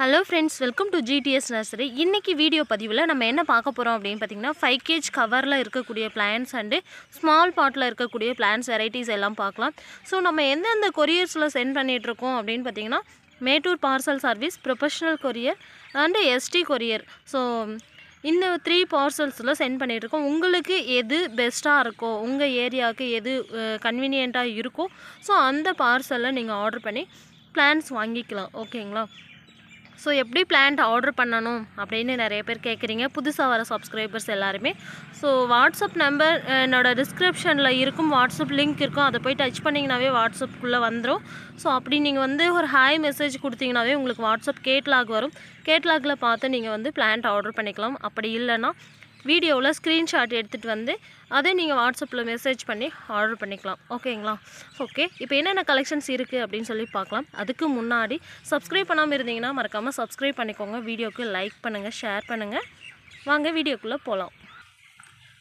hello friends welcome to GTS nursery இன்றைக்கி video பதிவில் நம்ம என்ன பார்க்க போகிறோம் அப்படின்னு பார்த்திங்கன்னா ஃபைவ் கேஜ் கவரில் இருக்கக்கூடிய பிளான்ஸ் அண்டு ஸ்மால் பாட்டில் இருக்கக்கூடிய பிளான்ஸ் வெரைட்டிஸ் எல்லாம் பார்க்கலாம் ஸோ நம்ம எந்தெந்த கொரியர்ஸில் சென்ட் பண்ணிகிட்ருக்கோம் அப்படின்னு பார்த்திங்கன்னா Mettur parcel service professional courier and ST courier so இந்த த்ரீ பார்சல்ஸில் சென்ட் பண்ணிகிட்ருக்கோம் உங்களுக்கு எது பெஸ்ட்டாக இருக்கோ உங்கள் ஏரியாவுக்கு எது கன்வீனியண்ட்டாக இருக்கோ ஸோ அந்த பார்சலில் நீங்கள் ஆர்டர் பண்ணி பிளான்ஸ் வாங்கிக்கலாம் ஓகேங்களா ஸோ எப்படி பிளான்ட் ஆர்டர் பண்ணணும் அப்படின்னு நிறைய பேர் கேட்குறீங்க புதுசாக வர சப்ஸ்கிரைபர்ஸ் எல்லாருமே ஸோ வாட்ஸ்அப் நம்பர் என்னோடய டிஸ்கிரிப்ஷனில் இருக்கும் வாட்ஸ்அப் லிங்க் இருக்கும் அதை போய் டச் பண்ணிங்கனாவே வாட்ஸ்அப்புக்குள்ளே வந்துடும் ஸோ அப்படி நீங்கள் வந்து ஒரு ஹாய் மெசேஜ் கொடுத்தீங்கனாவே உங்களுக்கு வாட்ஸ்அப் கேட்லாக் வரும் கேட்லாகில் பார்த்து நீங்கள் வந்து பிளான்ட் ஆர்டர் பண்ணிக்கலாம் அப்படி இல்லைன்னா வீடியோவில் ஸ்க்ரீன்ஷாட் எடுத்துகிட்டு வந்து அதை நீங்கள் வாட்ஸ்அப்பில் மெசேஜ் பண்ணி ஆர்டர் பண்ணிக்கலாம் ஓகேங்களா ஓகே இப்போ என்னென்ன கலெக்ஷன்ஸ் இருக்குது அப்படின்னு சொல்லி பார்க்கலாம் அதுக்கு முன்னாடி சப்ஸ்கிரைப் பண்ணாமல் இருந்தீங்கன்னா மறக்காமல் சப்ஸ்கிரைப் பண்ணிக்கோங்க வீடியோக்கு லைக் பண்ணுங்கள் ஷேர் பண்ணுங்கள் வாங்க வீடியோக்குள்ளே போகலாம்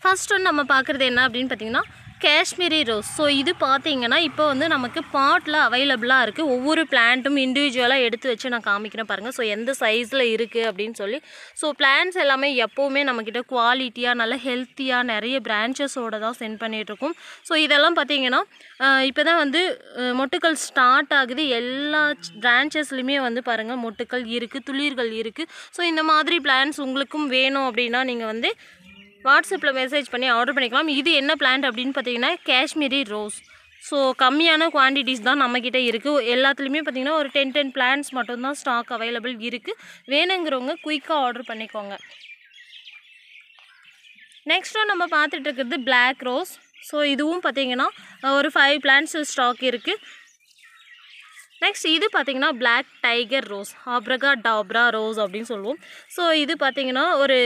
ஃபஸ்ட் ஒன்று நம்ம பார்க்குறது என்ன அப்படின்னு பார்த்தீங்கன்னா காஷ்மீரி ரோஸ் ஸோ இது பார்த்தீங்கன்னா இப்போ வந்து நமக்கு பாட்டில் அவைலபிளாக இருக்குது ஒவ்வொரு பிளான்ட்டும் இண்டிவிஜுவலாக எடுத்து வச்சு நான் காமிக்கிறேன் பாருங்கள் ஸோ எந்த சைஸில் இருக்குது அப்படின்னு சொல்லி ஸோ பிளான்ஸ் எல்லாமே எப்போவுமே நம்மக்கிட்ட குவாலிட்டியாக நல்ல ஹெல்த்தியாக நிறைய பிரான்ச்சஸோடு தான் சென்ட் பண்ணிகிட்ருக்கோம் ஸோ இதெல்லாம் பார்த்தீங்கன்னா இப்போ தான் வந்து மொட்டுக்கள் ஸ்டார்ட் ஆகுது எல்லா பிரான்ச்சஸ்லையுமே வந்து பாருங்கள் மொட்டுக்கள் இருக்குது துளிர்கள் இருக்குது ஸோ இந்த மாதிரி பிளான்ஸ் உங்களுக்கும் வேணும் அப்படின்னா நீங்கள் வந்து வாட்ஸ்அப்பில் மெசேஜ் பண்ணி ஆர்டர் பண்ணிக்கலாம் இது என்ன பிளான்ட் அப்படின்னு பார்த்தீங்கன்னா காஷ்மீரி ரோஸ் ஸோ கம்மியான குவான்டிட்டிஸ் தான் நம்மக்கிட்ட இருக்குது எல்லாத்துலேயுமே பார்த்திங்கன்னா ஒரு டென் டென் பிளான்ஸ் மட்டும்தான் ஸ்டாக் அவைலபிள் இருக்குது வேணுங்கிறவங்க குயிக்காக ஆர்டர் பண்ணிக்கோங்க நெக்ஸ்ட்டு நம்ம பார்த்துட்டு இருக்கிறது பிளாக் ரோஸ் ஸோ இதுவும் பார்த்திங்கன்னா ஒரு ஃபைவ் பிளான்ஸ் ஸ்டாக் இருக்குது நெக்ஸ்ட் இது பார்த்திங்கன்னா black tiger rose abracadabra rose அப்படின்னு சொல்லுவோம் ஸோ இது பார்த்திங்கன்னா ஒரு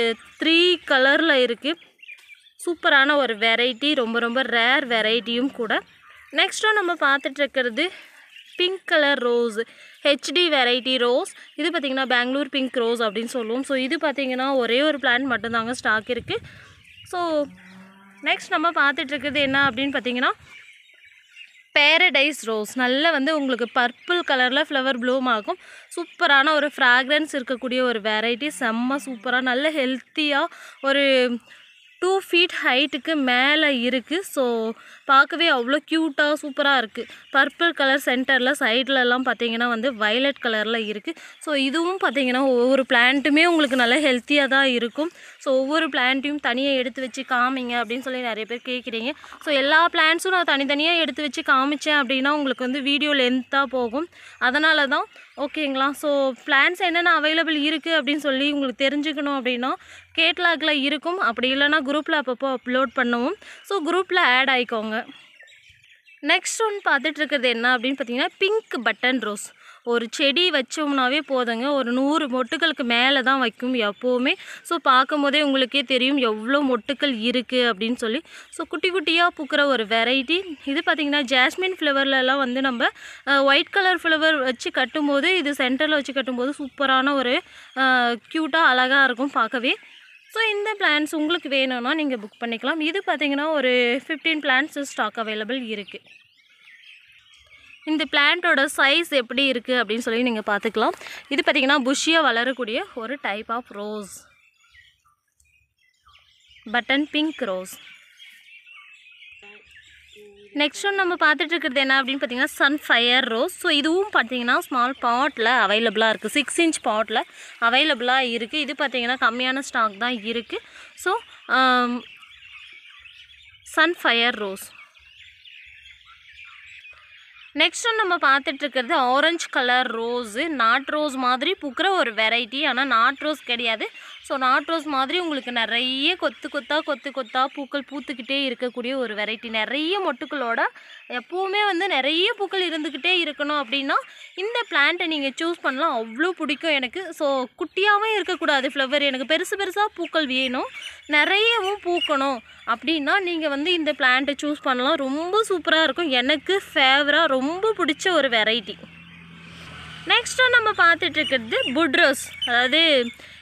த்ரீ கலரில் இருக்குது சூப்பரான ஒரு வெரைட்டி ரொம்ப ரொம்ப ரேர் வெரைட்டியும் கூட நெக்ஸ்ட்டும் நம்ம பார்த்துட்ருக்கிறது pink colour rose HD variety rose இது பார்த்திங்கன்னா பெங்களூர் பிங்க் ரோஸ் அப்படின்னு சொல்லுவோம் ஸோ இது பார்த்திங்கன்னா ஒரே ஒரு பிளான் மட்டும்தாங்க ஸ்டாக் இருக்குது ஸோ நெக்ஸ்ட் நம்ம பார்த்துட்ருக்குறது என்ன அப்படின்னு பார்த்திங்கன்னா பேரடைஸ் ரோஸ் நல்ல வந்து உங்களுக்கு பர்பிள் கலரில் ஃப்ளவர் ப்ளூம் ஆகும் சூப்பரான ஒரு ஃப்ராக்ரன்ஸ் இருக்கக்கூடிய ஒரு வெரைட்டி செம்ம சூப்பராக நல்ல ஹெல்த்தியாக ஒரு டூ ஃபீட் ஹைட்டுக்கு மேலே இருக்குது ஸோ பார்க்கவே அவ்வளோ க்யூட்டாக சூப்பராக இருக்குது பர்பிள் கலர் சென்டரில் சைட்லலாம் பார்த்திங்கன்னா வந்து வைலட் கலரில் இருக்குது ஸோ இதுவும் பார்த்திங்கன்னா ஒவ்வொரு பிளான்ட்டுமே உங்களுக்கு நல்லா ஹெல்த்தியாக தான் இருக்கும் ஸோ ஒவ்வொரு பிளான்ட்டையும் தனியாக எடுத்து வச்சு காமிங்க அப்படின்னு சொல்லி நிறைய பேர் கேட்குறீங்க ஸோ எல்லா பிளான்ஸும் நான் தனித்தனியாக எடுத்து வச்சு காமிச்சேன் அப்படின்னா உங்களுக்கு வந்து வீடியோ லென்த்தாக போகும் அதனால தான் ஓகேங்களா ஸோ பிளான்ஸ் என்னென்ன அவைலபிள் இருக்குது அப்படின்னு சொல்லி உங்களுக்கு தெரிஞ்சுக்கணும் அப்படின்னா கேட்லாகில் இருக்கும் அப்படி இல்லைனா குரூப்பில் அப்பப்போ அப்லோட் பண்ணவும் ஸோ குரூப்பில் ஆட் ஆகிக்கோங்க வச்சுருக்காங்க நெக்ஸ்ட் ஒன் இருக்கிறது என்ன அப்படின்னு பார்த்தீங்கன்னா பிங்க் பட்டன் ரோஸ் ஒரு செடி வச்சோம்னாவே போதுங்க ஒரு நூறு மொட்டுகளுக்கு மேலே தான் வைக்கும் எப்போவுமே ஸோ பார்க்கும்போதே உங்களுக்கே தெரியும் எவ்வளோ மொட்டுக்கள் இருக்குது அப்படின்னு சொல்லி ஸோ குட்டி குட்டியாக பூக்கிற ஒரு வெரைட்டி இது பார்த்திங்கன்னா ஜாஸ்மின் ஃப்ளவர்லலாம் வந்து நம்ம ஒயிட் கலர் ஃப்ளவர் வச்சு கட்டும்போது இது சென்டரில் வச்சு கட்டும்போது சூப்பரான ஒரு க்யூட்டாக அழகாக இருக்கும் பார்க்கவே ஸோ இந்த பிளான்ஸ் உங்களுக்கு வேணும்னா நீங்கள் புக் பண்ணிக்கலாம் இது பார்த்திங்கன்னா ஒரு ஃபிஃப்டீன் பிளான்ஸ் ஸ்டாக் அவைலபிள் இருக்குது இந்த பிளான்ட்டோட சைஸ் எப்படி இருக்குது அப்படின்னு சொல்லி நீங்கள் பார்த்துக்கலாம் இது பார்த்திங்கன்னா புஷ்ஷியாக வளரக்கூடிய ஒரு type of rose button pink rose next one நம்ம பார்த்துட்டு இருக்கிறது என்ன அப்படின்னு பார்த்தீங்கன்னா சன் ஃபயர் ரோஸ் ஸோ இதுவும் பார்த்தீங்கன்னா ஸ்மால் பாட்டில் அவைலபிளாக இருக்குது சிக்ஸ் இன்ச் பாட்டில் அவைலபிளாக இருக்குது இது பார்த்தீங்கன்னா கம்மியான ஸ்டாக் தான் இருக்குது so sun fire rose next நம்ம பார்த்துட்டு இருக்கிறது ஆரஞ்சு கலர் ரோஸு நாட் ரோஸ் மாதிரி பூக்குற ஒரு வெரைட்டி ஆனால் நாட் ரோஸ் கிடையாது ஸோ நாட் ரோஸ் மாதிரி உங்களுக்கு நிறைய கொத்து கொத்தாக கொத்து கொத்தாக பூக்கள் பூத்துக்கிட்டே இருக்கக்கூடிய ஒரு வெரைட்டி நிறைய மொட்டுக்களோட எப்போவுமே வந்து நிறைய பூக்கள் இருந்துக்கிட்டே இருக்கணும் அப்படின்னா இந்த பிளான்ட்டை நீங்கள் சூஸ் பண்ணலாம் அவ்வளோ பிடிக்கும் எனக்கு ஸோ குட்டியாகவே இருக்கக்கூடாது ஃப்ளவர் எனக்கு பெருசு பெருசாக பூக்கள் வேணும் நிறையவும் பூக்கணும் அப்படின்னா நீங்கள் வந்து இந்த பிளான்ட்டை சூஸ் பண்ணலாம் ரொம்ப சூப்பராக இருக்கும் எனக்கு ஃபேவராக ரொம்ப பிடிச்ச ஒரு வெரைட்டி நெக்ஸ்ட்டு நம்ம இருக்கிறது புட்ரோஸ் அதாவது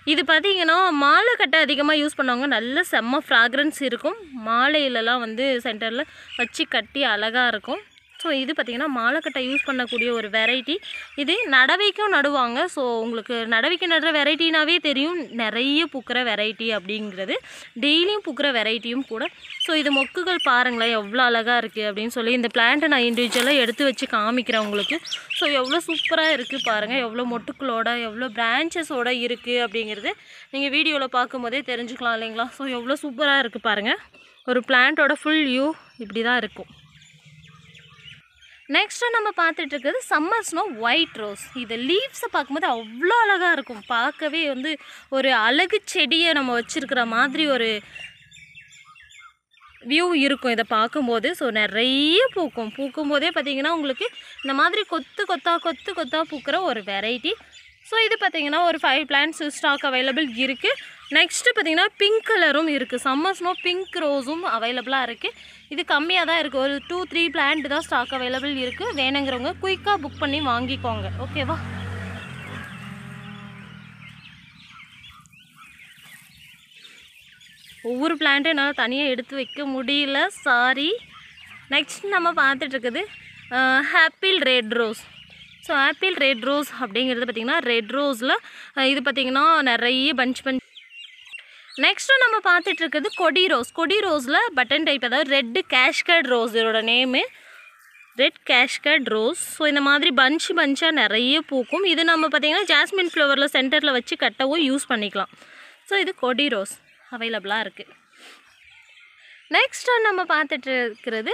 இது பார்த்தீங்கன்னா மாலை கட்டை அதிகமாக யூஸ் பண்ணுவாங்க நல்ல செம்ம ஃப்ராக்ரன்ஸ் இருக்கும் மாலையிலலாம் வந்து சென்டரில் வச்சு கட்டி அழகாக இருக்கும் ஸோ இது பார்த்திங்கன்னா மாலைக்கட்டை யூஸ் பண்ணக்கூடிய ஒரு வெரைட்டி இது நடவைக்கும் நடுவாங்க ஸோ உங்களுக்கு நடவைக்கு நடுற வெரைட்டினாவே தெரியும் நிறைய பூக்கிற வெரைட்டி அப்படிங்கிறது டெய்லியும் பூக்கிற வெரைட்டியும் கூட ஸோ இது மொக்குகள் பாருங்களேன் எவ்வளோ அழகாக இருக்குது அப்படின்னு சொல்லி இந்த பிளான்ட்டை நான் இண்டிவிஜுவலாக எடுத்து வச்சு காமிக்கிறேன் உங்களுக்கு ஸோ எவ்வளோ சூப்பராக இருக்குது பாருங்கள் எவ்வளோ மொட்டுக்களோட எவ்வளோ பிரான்ச்சஸோடு இருக்குது அப்படிங்கிறது நீங்கள் வீடியோவில் போதே தெரிஞ்சுக்கலாம் இல்லைங்களா ஸோ எவ்வளோ சூப்பராக இருக்குது பாருங்கள் ஒரு பிளான்ட்டோட ஃபுல் வியூ இப்படி தான் இருக்கும் நெக்ஸ்ட்டு நம்ம பார்த்துட்டு இருக்கிறது சம்மர் ஸ்னோ ஒயிட் ரோஸ் இது லீவ்ஸை பார்க்கும்போது அவ்வளோ அழகாக இருக்கும் பார்க்கவே வந்து ஒரு அழகு செடியை நம்ம வச்சுருக்கிற மாதிரி ஒரு வியூ இருக்கும் இதை பார்க்கும்போது ஸோ நிறைய பூக்கும் பூக்கும் போதே பார்த்திங்கன்னா உங்களுக்கு இந்த மாதிரி கொத்து கொத்தா கொத்து கொத்தா பூக்கிற ஒரு வெரைட்டி ஸோ இது பார்த்திங்கன்னா ஒரு ஃபைவ் பிளான்ஸ் ஸ்டாக் அவைலபிள் இருக்குது நெக்ஸ்ட்டு பார்த்திங்கன்னா பிங்க் கலரும் இருக்குது சம்மர் ஸ்னோ பிங்க் ரோஸும் அவைலபிளாக இருக்குது இது கம்மியாக தான் இருக்குது ஒரு டூ த்ரீ பிளான்ட் தான் ஸ்டாக் அவைலபிள் இருக்குது வேணுங்கிறவங்க குயிக்காக புக் பண்ணி வாங்கிக்கோங்க ஓகேவா ஒவ்வொரு பிளான்ட்டும் என்னால் தனியாக எடுத்து வைக்க முடியல சாரி நெக்ஸ்ட் நம்ம பார்த்துட்ருக்குது apple red rose so apple red rose அப்படிங்கிறது பார்த்திங்கன்னா ரெட் ரோஸில் இது பார்த்திங்கன்னா நிறைய பஞ்ச் பஞ்ச் நெக்ஸ்ட்டு நம்ம பார்த்துட்டு இருக்குது கொடி ரோஸ் கொடி ரோஸில் பட்டன் டைப் அதாவது ரெட்டு கேஷ்கட் ரோஸ் இதோட name red cascade rose so இந்த மாதிரி பஞ்சு பஞ்சாக நிறைய பூக்கும் இது நம்ம பார்த்திங்கன்னா ஜாஸ்மின் ஃப்ளவரில் சென்டரில் வச்சு கட்டவும் யூஸ் பண்ணிக்கலாம் ஸோ இது கொடி ரோஸ் அவைலபிளாக இருக்குது நெக்ஸ்ட்டு நம்ம பார்த்துட்டு இருக்கிறது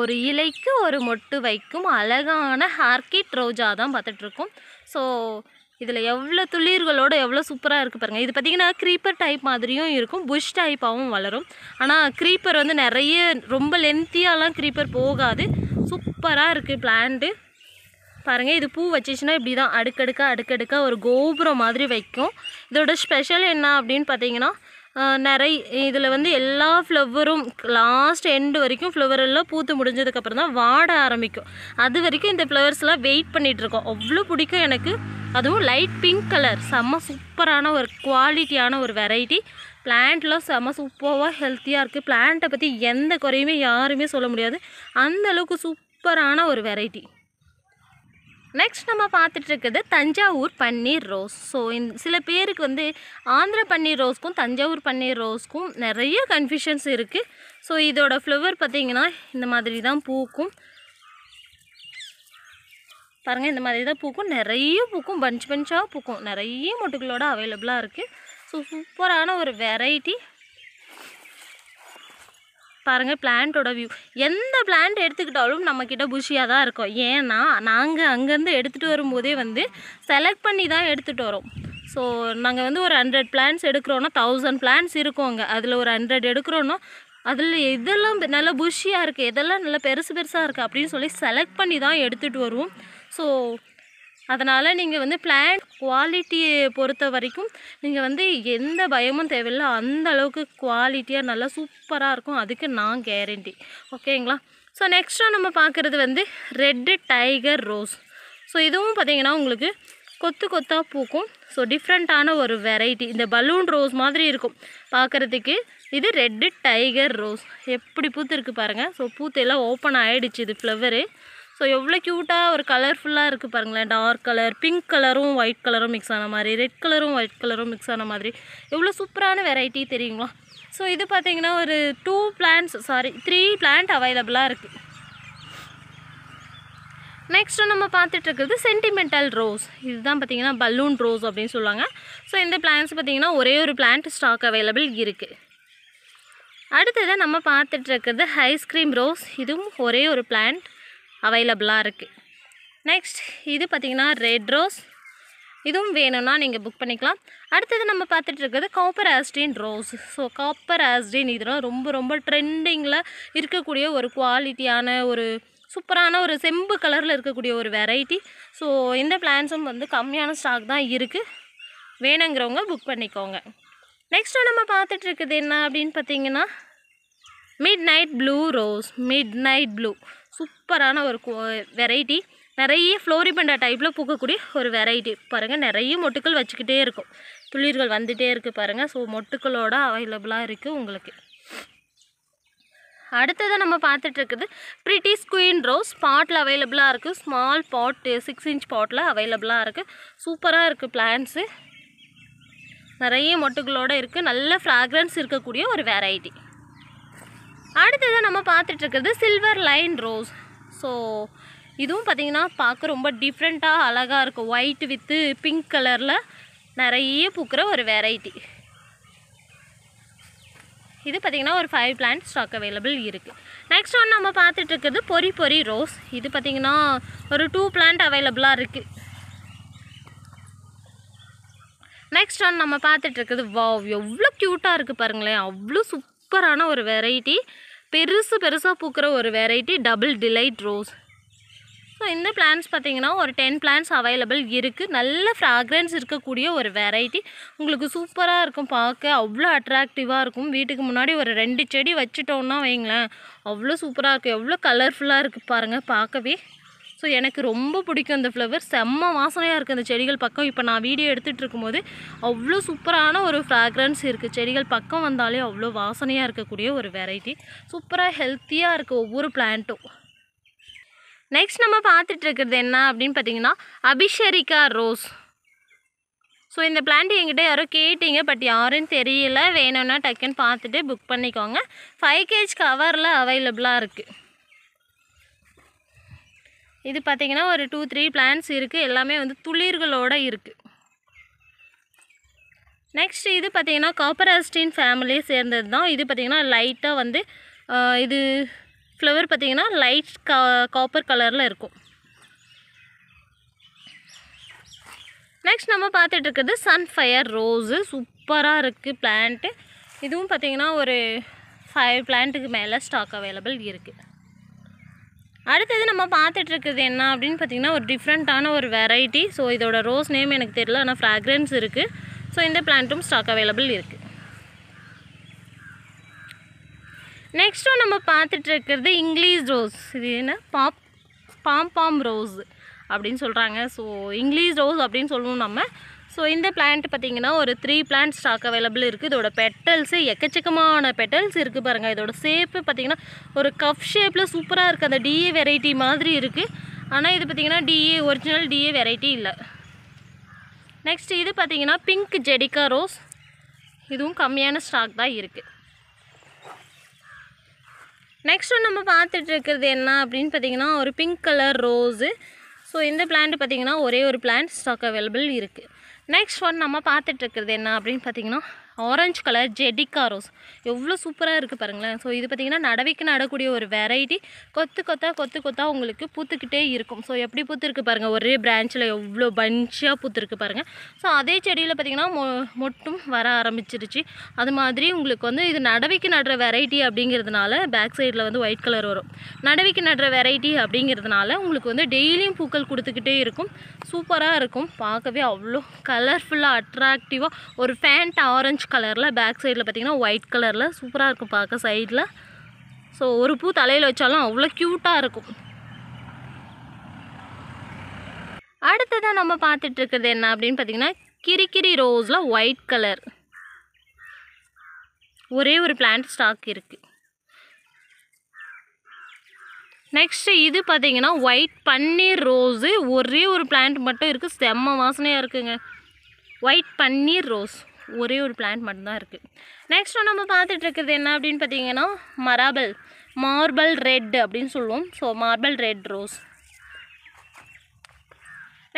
ஒரு இலைக்கு ஒரு மொட்டு வைக்கும் அழகான ஹார்கிட் ரோஜா தான் பார்த்துட்ருக்கோம் ஸோ இதில் எவ்வளோ துளிர்களோடு எவ்வளோ சூப்பராக இருக்குது பாருங்கள் இது பார்த்திங்கன்னா க்ரீப்பர் டைப் மாதிரியும் இருக்கும் புஷ் டைப்பாகவும் வளரும் ஆனால் க்ரீப்பர் வந்து நிறைய ரொம்ப லென்த்தியாலாம் க்ரீப்பர் போகாது சூப்பராக இருக்குது பிளான்ட்டு பாருங்கள் இது பூ வச்சிச்சுன்னா இப்படி தான் அடுக்கடுக்காக அடுக்கடுக்காக ஒரு கோபுரம் மாதிரி வைக்கும் இதோட ஸ்பெஷல் என்ன அப்படின்னு பார்த்தீங்கன்னா நிறைய இதில் வந்து எல்லா ஃப்ளவரும் லாஸ்ட் எண்டு வரைக்கும் ஃப்ளவர் எல்லாம் பூத்து முடிஞ்சதுக்கப்புறம் தான் வாட ஆரம்பிக்கும் அது வரைக்கும் இந்த ஃப்ளவர்ஸ்லாம் வெயிட் பண்ணிகிட்ருக்கோம் அவ்வளோ பிடிக்கும் எனக்கு அதுவும் லைட் பிங்க் கலர் செம்ம சூப்பரான ஒரு குவாலிட்டியான ஒரு வெரைட்டி பிளான்ட்லாம் செம்ம சூப்பராக ஹெல்த்தியாக இருக்குது பிளான்ட்டை பற்றி எந்த குறையுமே யாருமே சொல்ல முடியாது அந்தளவுக்கு சூப்பரான ஒரு வெரைட்டி நெக்ஸ்ட் நம்ம பார்த்துட்டு தஞ்சாவூர் பன்னீர் ரோஸ் ஸோ இந்த சில பேருக்கு வந்து ஆந்திர பன்னீர் ரோஸ்க்கும் தஞ்சாவூர் பன்னீர் ரோஸ்க்கும் நிறைய கன்ஃபியூஷன்ஸ் இருக்குது ஸோ இதோட ஃப்ளவர் பார்த்திங்கன்னா இந்த மாதிரி தான் பூக்கும் பாருங்கள் இந்த மாதிரி தான் பூக்கும் நிறைய பூக்கும் பஞ்ச் பஞ்சாக பூக்கும் நிறைய மொட்டுகளோடு அவைலபிளாக இருக்குது ஸோ சூப்பரான ஒரு வெரைட்டி பாருங்கள் பிளான்ட்டோட வியூ எந்த பிளான்ட் எடுத்துக்கிட்டாலும் நம்மக்கிட்ட புஷியாக தான் இருக்கும் ஏன்னா நாங்கள் அங்கேருந்து எடுத்துகிட்டு வரும்போதே வந்து செலக்ட் பண்ணி தான் எடுத்துகிட்டு வரோம் ஸோ நாங்கள் வந்து ஒரு ஹண்ட்ரட் பிளான்ஸ் எடுக்கிறோன்னா தௌசண்ட் பிளான்ஸ் அங்கே அதில் ஒரு ஹண்ட்ரட் எடுக்கிறோன்னா அதில் இதெல்லாம் நல்லா புஷியாக இருக்குது இதெல்லாம் நல்லா பெருசு பெருசாக இருக்குது அப்படின்னு சொல்லி செலக்ட் பண்ணி தான் எடுத்துகிட்டு வருவோம் ஸோ அதனால் நீங்கள் வந்து பிளான் குவாலிட்டியை பொறுத்த வரைக்கும் நீங்கள் வந்து எந்த பயமும் தேவையில்லை அந்த அளவுக்கு குவாலிட்டியாக நல்லா சூப்பராக இருக்கும் அதுக்கு நான் கேரண்டி ஓகேங்களா ஸோ நெக்ஸ்ட்டாக நம்ம பார்க்குறது வந்து ரெட்டு டைகர் ரோஸ் ஸோ இதுவும் பார்த்திங்கன்னா உங்களுக்கு கொத்து கொத்தாக பூக்கும் ஸோ டிஃப்ரெண்ட்டான ஒரு வெரைட்டி இந்த பலூன் ரோஸ் மாதிரி இருக்கும் பார்க்குறதுக்கு இது ரெட்டு டைகர் ரோஸ் எப்படி பூத்து இருக்குது பாருங்கள் ஸோ பூத்தையெல்லாம் ஓப்பன் ஆகிடுச்சு இது ஃப்ளவரு ஸோ எவ்வளோ க்யூட்டாக ஒரு கலர்ஃபுல்லாக இருக்குது பாருங்களேன் டார்க் கலர் பிங்க் கலரும் ஒயிட் கலரும் மிக்ஸ் ஆன மாதிரி ரெட் கலரும் ஒயிட் கலரும் மிக்ஸ் ஆன மாதிரி எவ்வளோ சூப்பரான வெரைட்டி தெரியுங்களா ஸோ இது பார்த்திங்கன்னா ஒரு two plants sorry three plant அவைலபிளாக இருக்குது நெக்ஸ்ட்டு நம்ம பார்த்துட்டு இருக்கிறது சென்டிமெண்டல் ரோஸ் இதுதான் பார்த்தீங்கன்னா பலூன் ரோஸ் அப்படின்னு சொல்லுவாங்க ஸோ இந்த பிளான்ஸ் பார்த்தீங்கன்னா ஒரே ஒரு பிளான்ட் ஸ்டாக் அவைலபிள் இருக்குது அடுத்ததை நம்ம பார்த்துட்டு இருக்கிறது ஐஸ்கிரீம் ரோஸ் இதுவும் ஒரே ஒரு பிளான்ட் அவைலபிளாக இருக்குது நெக்ஸ்ட் இது பார்த்திங்கன்னா ரெட் ரோஸ் இதுவும் வேணும்னா நீங்கள் புக் பண்ணிக்கலாம் அடுத்தது நம்ம பார்த்துட்டு இருக்கிறது copper Austin rose so copper Austin இதெல்லாம் ரொம்ப ரொம்ப ட்ரெண்டிங்கில் இருக்கக்கூடிய ஒரு குவாலிட்டியான ஒரு சூப்பரான ஒரு செம்பு கலரில் இருக்கக்கூடிய ஒரு வெரைட்டி ஸோ இந்த பிளான்ஸும் வந்து கம்மியான ஸ்டாக் தான் இருக்குது வேணுங்கிறவங்க புக் பண்ணிக்கோங்க நெக்ஸ்ட்டு நம்ம பார்த்துட்டு இருக்குது என்ன அப்படின்னு பார்த்தீங்கன்னா midnight blue rose midnight blue சூப்பரான ஒரு வெரைட்டி நிறைய ஃப்ளோரிபெண்டா டைப்பில் பூக்கக்கூடிய ஒரு வெரைட்டி பாருங்கள் நிறைய மொட்டுக்கள் வச்சுக்கிட்டே இருக்கும் துளிர்கள் வந்துகிட்டே இருக்குது பாருங்கள் ஸோ மொட்டுக்களோட அவைலபிளாக இருக்குது உங்களுக்கு அடுத்தது நம்ம பார்த்துட்டு இருக்குது ப்ரிட்டி ஸ்குயின் ரோஸ் பாட்டில் அவைலபிளாக இருக்குது ஸ்மால் பாட்டு சிக்ஸ் இன்ச் பாட்டில் அவைலபிளாக இருக்குது சூப்பராக இருக்குது பிளான்ஸு நிறைய மொட்டுகளோடு இருக்குது நல்ல ஃப்ராக்ரன்ஸ் இருக்கக்கூடிய ஒரு வெரைட்டி அடுத்ததாக நம்ம இருக்கிறது சில்வர் லைன் ரோஸ் ஸோ இதுவும் பார்த்திங்கன்னா பார்க்க ரொம்ப டிஃப்ரெண்ட்டாக அழகாக இருக்கும் ஒயிட் வித்து பிங்க் கலரில் நிறைய பூக்கிற ஒரு வெரைட்டி இது பார்த்திங்கன்னா ஒரு ஃபைவ் பிளான்ட் ஸ்டாக் அவைலபிள் இருக்குது நெக்ஸ்ட் ஒன் நம்ம இருக்கிறது பொறி பொறி ரோஸ் இது பார்த்திங்கன்னா ஒரு டூ பிளான்ட் அவைலபிளாக இருக்குது நெக்ஸ்ட் ஒன் நம்ம இருக்கிறது வா எவ்வளோ க்யூட்டாக இருக்குது பாருங்களேன் அவ்வளோ சூப் சூப்பரான ஒரு வெரைட்டி பெருசு பெருசாக பூக்கிற ஒரு variety double delight rose so இந்த பிளான்ஸ் பார்த்தீங்கன்னா ஒரு டென் பிளான்ஸ் அவைலபிள் இருக்குது நல்ல ஃப்ராக்ரன்ஸ் இருக்கக்கூடிய ஒரு வெரைட்டி உங்களுக்கு சூப்பராக இருக்கும் பார்க்க அவ்வளோ அட்ராக்டிவாக இருக்கும் வீட்டுக்கு முன்னாடி ஒரு ரெண்டு செடி வச்சுட்டோன்னா வைங்களேன் அவ்வளோ சூப்பராக இருக்கும் எவ்வளோ கலர்ஃபுல்லாக இருக்குது பாருங்கள் பார்க்கவே ஸோ எனக்கு ரொம்ப பிடிக்கும் அந்த ஃப்ளவர் செம்ம வாசனையாக இருக்குது அந்த செடிகள் பக்கம் இப்போ நான் வீடியோ எடுத்துகிட்டு இருக்கும்போது அவ்வளோ சூப்பரான ஒரு ஃப்ராக்ரன்ஸ் இருக்குது செடிகள் பக்கம் வந்தாலே அவ்வளோ வாசனையாக இருக்கக்கூடிய ஒரு வெரைட்டி சூப்பராக ஹெல்த்தியாக இருக்குது ஒவ்வொரு பிளான்ட்டும் நெக்ஸ்ட் நம்ம பார்த்துட்டு இருக்கிறது என்ன அப்படின்னு பார்த்தீங்கன்னா அபிஷரிக்கா ரோஸ் ஸோ இந்த பிளான்ட் என்கிட்ட யாரோ கேட்டிங்க பட் யாருன்னு தெரியல வேணும்னா டக்குன்னு பார்த்துட்டு புக் பண்ணிக்கோங்க ஃபைவ் கேஜ் கவரில் அவைலபிளாக இருக்குது இது பார்த்திங்கன்னா ஒரு டூ த்ரீ பிளான்ஸ் இருக்குது எல்லாமே வந்து துளிர்களோடு இருக்குது நெக்ஸ்ட் இது பார்த்திங்கன்னா காப்பராஸ்டின் ஃபேமிலியை சேர்ந்தது தான் இது பார்த்திங்கன்னா லைட்டாக வந்து இது ஃப்ளவர் பார்த்திங்கன்னா லைட் கா காப்பர் கலரில் இருக்கும் நெக்ஸ்ட் நம்ம பார்த்துட்டு சன்ஃபயர் ரோஸு சூப்பராக இருக்குது பிளான்ட்டு இதுவும் பார்த்திங்கன்னா ஒரு ஃபைவ் பிளான்ட்டுக்கு மேலே ஸ்டாக் அவைலபிள் இருக்குது அடுத்தது நம்ம பார்த்துட்ருக்குது என்ன அப்படின்னு பார்த்திங்கன்னா ஒரு டிஃப்ரெண்ட்டான ஒரு வெரைட்டி ஸோ இதோட ரோஸ் நேம் எனக்கு தெரியல ஆனால் ஃப்ராக்ரன்ஸ் இருக்குது ஸோ இந்த பிளான்ட்டும் ஸ்டாக் அவைலபிள் இருக்குது நெக்ஸ்ட்டும் நம்ம இருக்கிறது இங்கிலீஷ் ரோஸ் இது என்ன பாப் பாம் ரோஸ் அப்படின்னு சொல்கிறாங்க ஸோ இங்கிலீஷ் ரோஸ் அப்படின்னு சொல்லணும் நம்ம ஸோ இந்த பிளான்ட் பார்த்திங்கன்னா ஒரு த்ரீ பிளான்ட் ஸ்டாக் அவைலபிள் இருக்குது இதோட பெட்டல்ஸு எக்கச்சக்கமான பெட்டல்ஸ் இருக்குது பாருங்கள் இதோட ஷேப்பு பார்த்திங்கன்னா ஒரு கஃப் ஷேப்பில் சூப்பராக இருக்குது அந்த டிஏ வெரைட்டி மாதிரி இருக்குது ஆனால் இது பார்த்திங்கன்னா டிஏ ஒரிஜினல் டிஏ வெரைட்டி இல்லை நெக்ஸ்ட் இது பார்த்திங்கன்னா பிங்க் ஜெடிக்கா ரோஸ் இதுவும் கம்மியான ஸ்டாக் தான் இருக்குது நெக்ஸ்ட் நம்ம பார்த்துட்டு இருக்கிறது என்ன அப்படின்னு பார்த்தீங்கன்னா ஒரு பிங்க் கலர் ரோஸு ஸோ இந்த பிளான்ட் பார்த்திங்கன்னா ஒரே ஒரு பிளான்ட் ஸ்டாக் அவைலபிள் இருக்குது நெக்ஸ்ட் ஒன் நம்ம இருக்கிறது என்ன அப்படின்னு பார்த்தீங்கன்னா ஆரஞ்சு கலர் ஜெடிக்கா ரோஸ் எவ்வளோ சூப்பராக இருக்குது பாருங்களேன் ஸோ இது பார்த்திங்கன்னா நடவைக்கு நடக்கூடிய ஒரு வெரைட்டி கொத்து கொத்தா கொத்து கொத்தா உங்களுக்கு பூத்துக்கிட்டே இருக்கும் ஸோ எப்படி பூத்துருக்கு பாருங்கள் ஒரே பிரான்ச்சில் எவ்வளோ பஞ்சாக பூத்துருக்கு பாருங்கள் ஸோ அதே செடியில் பார்த்திங்கன்னா மொ மொட்டும் வர ஆரம்பிச்சிருச்சு அது மாதிரி உங்களுக்கு வந்து இது நடவைக்கு நடுற வெரைட்டி அப்படிங்கிறதுனால பேக் சைடில் வந்து ஒயிட் கலர் வரும் நடவைக்கு நடுற வெரைட்டி அப்படிங்கிறதுனால உங்களுக்கு வந்து டெய்லியும் பூக்கள் கொடுத்துக்கிட்டே இருக்கும் சூப்பராக இருக்கும் பார்க்கவே அவ்வளோ கலர்ஃபுல்லாக அட்ராக்டிவாக ஒரு ஃபேண்ட் ஆரஞ்சு கலரில் பேக் சைடில் பார்த்திங்கன்னா ஒயிட் கலரில் சூப்பராக இருக்கும் பார்க்க சைடில் ஸோ ஒரு பூ தலையில் வச்சாலும் அவ்வளோ க்யூட்டாக இருக்கும் அடுத்ததாக நம்ம பார்த்துட்ருக்குறது என்ன அப்படின்னு பார்த்திங்கன்னா கிரிக்கிரி ரோஸில் ஒயிட் கலர் ஒரே ஒரு பிளான்ட் ஸ்டாக் இருக்குது நெக்ஸ்ட்டு இது பார்த்தீங்கன்னா ஒயிட் பன்னீர் ரோஸு ஒரே ஒரு பிளான்ட் மட்டும் இருக்குது செம்ம வாசனையாக இருக்குங்க ஒயிட் பன்னீர் ரோஸ் ஒரே ஒரு பிளான்ட் மட்டும்தான் இருக்குது நெக்ஸ்ட் நம்ம பார்த்துட்டு இருக்கிறது என்ன அப்படின்னு பார்த்தீங்கன்னா மராபல் மார்பல் ரெட் அப்படின்னு சொல்லுவோம் so marble red rose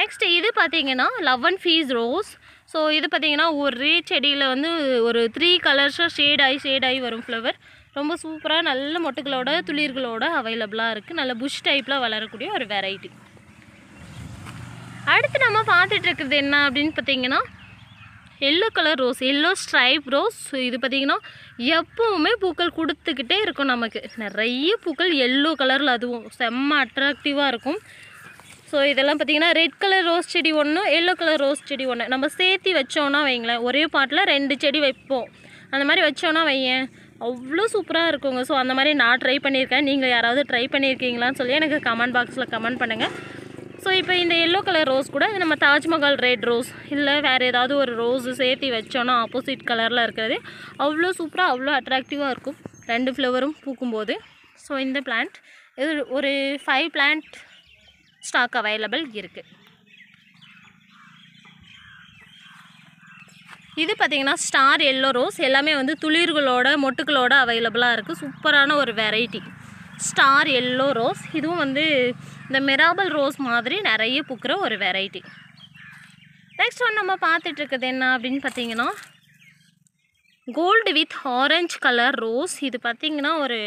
next இது பார்த்தீங்கன்னா love and peace rose so இது பார்த்தீங்கன்னா ஒரே செடியில் வந்து ஒரு த்ரீ கலர்ஸாக ஷேட் ஆகி ஷேட் ஆகி வரும் ஃப்ளவர் ரொம்ப சூப்பராக நல்ல மொட்டுகளோட துளிர்களோட அவைலபிளாக இருக்குது நல்ல புஷ் டைப்பில் வளரக்கூடிய ஒரு வெரைட்டி அடுத்து நம்ம இருக்கிறது என்ன அப்படின்னு பார்த்தீங்கன்னா yellow colour rose yellow stripe rose இது பார்த்திங்கன்னா எப்போவுமே பூக்கள் கொடுத்துக்கிட்டே இருக்கும் நமக்கு நிறைய பூக்கள் எல்லோ கலரில் அதுவும் செம்ம அட்ராக்டிவாக இருக்கும் ஸோ இதெல்லாம் பார்த்திங்கன்னா ரெட் கலர் ரோஸ் செடி ஒன்று எல்லோ கலர் ரோஸ் செடி ஒன்று நம்ம சேர்த்து வச்சோன்னா வைங்களேன் ஒரே பாட்டில் ரெண்டு செடி வைப்போம் அந்த மாதிரி வச்சோன்னா வையேன் அவ்வளோ சூப்பராக இருக்குங்க ஸோ அந்த மாதிரி நான் ட்ரை பண்ணியிருக்கேன் நீங்கள் யாராவது ட்ரை பண்ணியிருக்கீங்களான்னு சொல்லி எனக்கு கமெண்ட் பாக்ஸில் கமெண்ட் பண்ணுங்கள் ஸோ இப்போ இந்த எல்லோ கலர் ரோஸ் கூட இது நம்ம தாஜ்மஹால் ரெட் ரோஸ் இல்லை வேறு ஏதாவது ஒரு ரோஸு சேர்த்து வச்சோன்னா ஆப்போசிட் கலரில் இருக்கிறது அவ்வளோ சூப்பராக அவ்வளோ அட்ராக்டிவாக இருக்கும் ரெண்டு ஃப்ளவரும் பூக்கும்போது ஸோ இந்த பிளான்ட் இது ஒரு ஃபைவ் பிளான்ட் ஸ்டாக் அவைலபிள் இருக்குது இது பார்த்திங்கன்னா ஸ்டார் எல்லோ ரோஸ் எல்லாமே வந்து துளிர்களோட மொட்டுக்களோட அவைலபிளாக இருக்குது சூப்பரான ஒரு வெரைட்டி ஸ்டார் எல்லோ ரோஸ் இதுவும் வந்து இந்த மெராபல் ரோஸ் மாதிரி நிறைய பூக்கிற ஒரு வெரைட்டி நெக்ஸ்ட் ஒன்று நம்ம பார்த்துட்ருக்குது என்ன அப்படின்னு பார்த்தீங்கன்னா gold with orange colour rose இது பார்த்திங்கன்னா ஒரு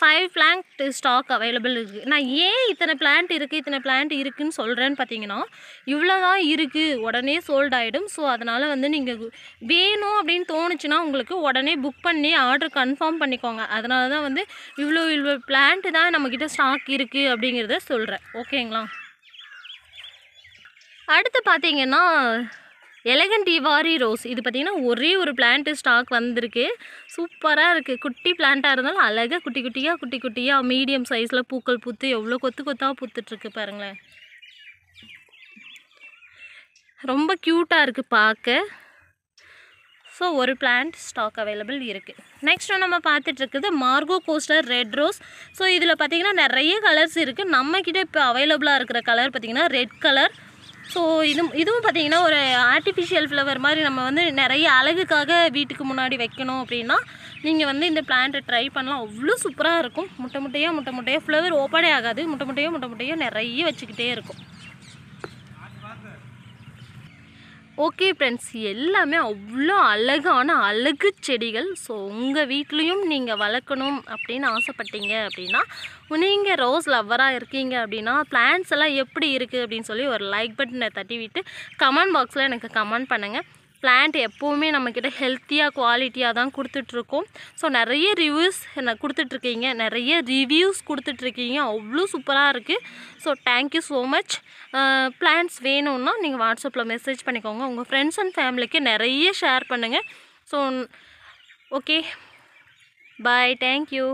ஃபைவ் பிளான்ட் ஸ்டாக் அவைலபிள் இருக்குது நான் ஏன் இத்தனை பிளான்ட் இருக்குது இத்தனை பிளான்ட் இருக்குதுன்னு சொல்கிறேன்னு பார்த்தீங்கன்னா இவ்வளோ தான் இருக்குது உடனே சோல்ட் ஆகிடும் ஸோ அதனால் வந்து நீங்கள் வேணும் அப்படின்னு தோணுச்சுன்னா உங்களுக்கு உடனே புக் பண்ணி ஆர்டர் கன்ஃபார்ம் பண்ணிக்கோங்க அதனால தான் வந்து இவ்வளோ இவ்வளோ பிளான்ட்டு தான் நம்மக்கிட்ட ஸ்டாக் இருக்குது அப்படிங்கிறத சொல்கிறேன் ஓகேங்களா அடுத்து பார்த்தீங்கன்னா எலகன் டிவாரி ரோஸ் இது பார்த்திங்கன்னா ஒரே ஒரு பிளான்ட்டு ஸ்டாக் வந்திருக்கு சூப்பராக இருக்குது குட்டி பிளான்ட்டாக இருந்தாலும் அழகாக குட்டி குட்டியாக குட்டி குட்டியாக மீடியம் சைஸில் பூக்கள் பூத்து எவ்வளோ கொத்து கொத்தாக பூத்துட்ருக்கு பாருங்களேன் ரொம்ப க்யூட்டாக இருக்குது பார்க்க ஸோ ஒரு பிளான்ட் ஸ்டாக் அவைலபிள் இருக்குது நெக்ஸ்ட் நம்ம பார்த்துட்ருக்குது Marco coaster red rose so இதில் பார்த்திங்கன்னா நிறைய கலர்ஸ் இருக்குது நம்மக்கிட்ட இப்போ அவைலபிளாக இருக்கிற கலர் பார்த்திங்கன்னா ரெட் கலர் ஸோ இது இதுவும் பார்த்தீங்கன்னா ஒரு ஆர்டிஃபிஷியல் ஃப்ளவர் மாதிரி நம்ம வந்து நிறைய அழகுக்காக வீட்டுக்கு முன்னாடி வைக்கணும் அப்படின்னா நீங்கள் வந்து இந்த பிளான்ட்டை ட்ரை பண்ணலாம் அவ்வளோ சூப்பராக இருக்கும் முட்டை முட்டையாக முட்டை முட்டையாக ஃப்ளவர் ஓப்பனே ஆகாது முட்டை முட்டையோ முட்டை முட்டையோ நிறைய வச்சுக்கிட்டே இருக்கும் ஓகே ஃப்ரெண்ட்ஸ் எல்லாமே அவ்வளோ அழகான அழகு செடிகள் ஸோ உங்கள் வீட்லேயும் நீங்கள் வளர்க்கணும் அப்படின்னு ஆசைப்பட்டீங்க அப்படின்னா நீங்கள் ரோஸ் லவ்வராக இருக்கீங்க அப்படின்னா பிளான்ஸ் எல்லாம் எப்படி இருக்குது அப்படின்னு சொல்லி ஒரு லைக் பட்டனை தட்டி விட்டு கமெண்ட் பாக்ஸில் எனக்கு கமெண்ட் பண்ணுங்கள் பிளான்ட் எப்போவுமே நம்மக்கிட்ட ஹெல்த்தியாக குவாலிட்டியாக தான் கொடுத்துட்ருக்கோம் ஸோ நிறைய ரிவ்யூஸ் என்ன கொடுத்துட்ருக்கீங்க நிறைய ரிவ்யூஸ் கொடுத்துட்ருக்கீங்க அவ்வளோ சூப்பராக இருக்குது so thank you so much plants வேணும்னா நீங்கள் வாட்ஸ்அப்பில் மெசேஜ் பண்ணிக்கோங்க உங்கள் ஃப்ரெண்ட்ஸ் அண்ட் ஃபேமிலிக்கு நிறைய ஷேர் பண்ணுங்கள் ஸோ ஓகே பாய் தேங்க்யூ